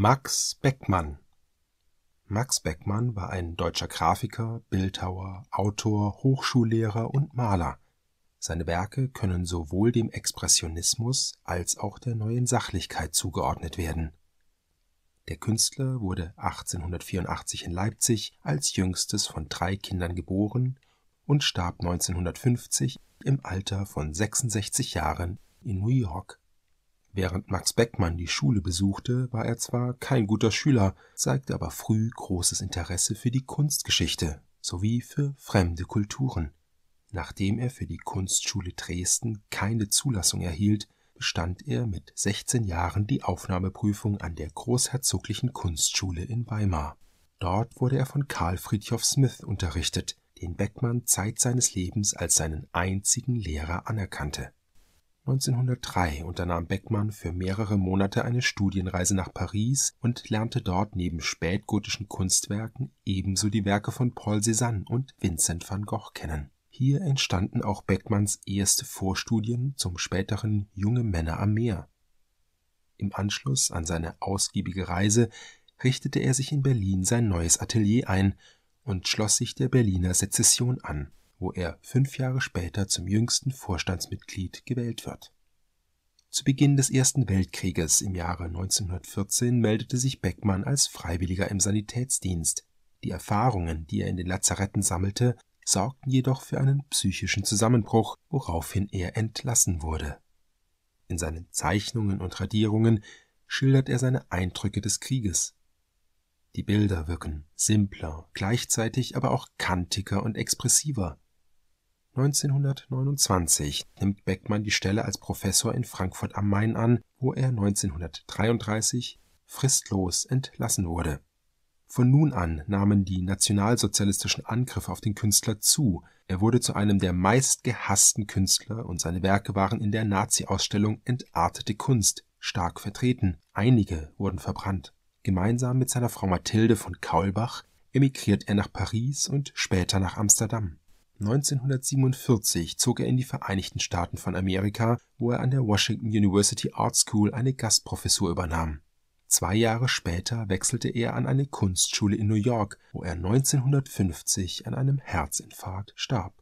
Max Beckmann. Max Beckmann war ein deutscher Grafiker, Bildhauer, Autor, Hochschullehrer und Maler. Seine Werke können sowohl dem Expressionismus als auch der neuen Sachlichkeit zugeordnet werden. Der Künstler wurde 1884 in Leipzig als jüngstes von drei Kindern geboren und starb 1950 im Alter von 66 Jahren in New York Während Max Beckmann die Schule besuchte, war er zwar kein guter Schüler, zeigte aber früh großes Interesse für die Kunstgeschichte sowie für fremde Kulturen. Nachdem er für die Kunstschule Dresden keine Zulassung erhielt, bestand er mit 16 Jahren die Aufnahmeprüfung an der Großherzoglichen Kunstschule in Weimar. Dort wurde er von Karl Friedhof Smith unterrichtet, den Beckmann Zeit seines Lebens als seinen einzigen Lehrer anerkannte 1903 unternahm Beckmann für mehrere Monate eine Studienreise nach Paris und lernte dort neben spätgotischen Kunstwerken ebenso die Werke von Paul Cézanne und Vincent van Gogh kennen. Hier entstanden auch Beckmanns erste Vorstudien zum späteren Junge Männer am Meer. Im Anschluss an seine ausgiebige Reise richtete er sich in Berlin sein neues Atelier ein und schloss sich der Berliner Sezession an wo er fünf Jahre später zum jüngsten Vorstandsmitglied gewählt wird. Zu Beginn des Ersten Weltkrieges im Jahre 1914 meldete sich Beckmann als Freiwilliger im Sanitätsdienst. Die Erfahrungen, die er in den Lazaretten sammelte, sorgten jedoch für einen psychischen Zusammenbruch, woraufhin er entlassen wurde. In seinen Zeichnungen und Radierungen schildert er seine Eindrücke des Krieges. Die Bilder wirken simpler, gleichzeitig aber auch kantiger und expressiver. 1929 nimmt Beckmann die Stelle als Professor in Frankfurt am Main an, wo er 1933 fristlos entlassen wurde. Von nun an nahmen die nationalsozialistischen Angriffe auf den Künstler zu, er wurde zu einem der meistgehassten Künstler und seine Werke waren in der Nazi-Ausstellung Entartete Kunst stark vertreten, einige wurden verbrannt. Gemeinsam mit seiner Frau Mathilde von Kaulbach emigriert er nach Paris und später nach Amsterdam 1947 zog er in die Vereinigten Staaten von Amerika, wo er an der Washington University Art School eine Gastprofessur übernahm. Zwei Jahre später wechselte er an eine Kunstschule in New York, wo er 1950 an einem Herzinfarkt starb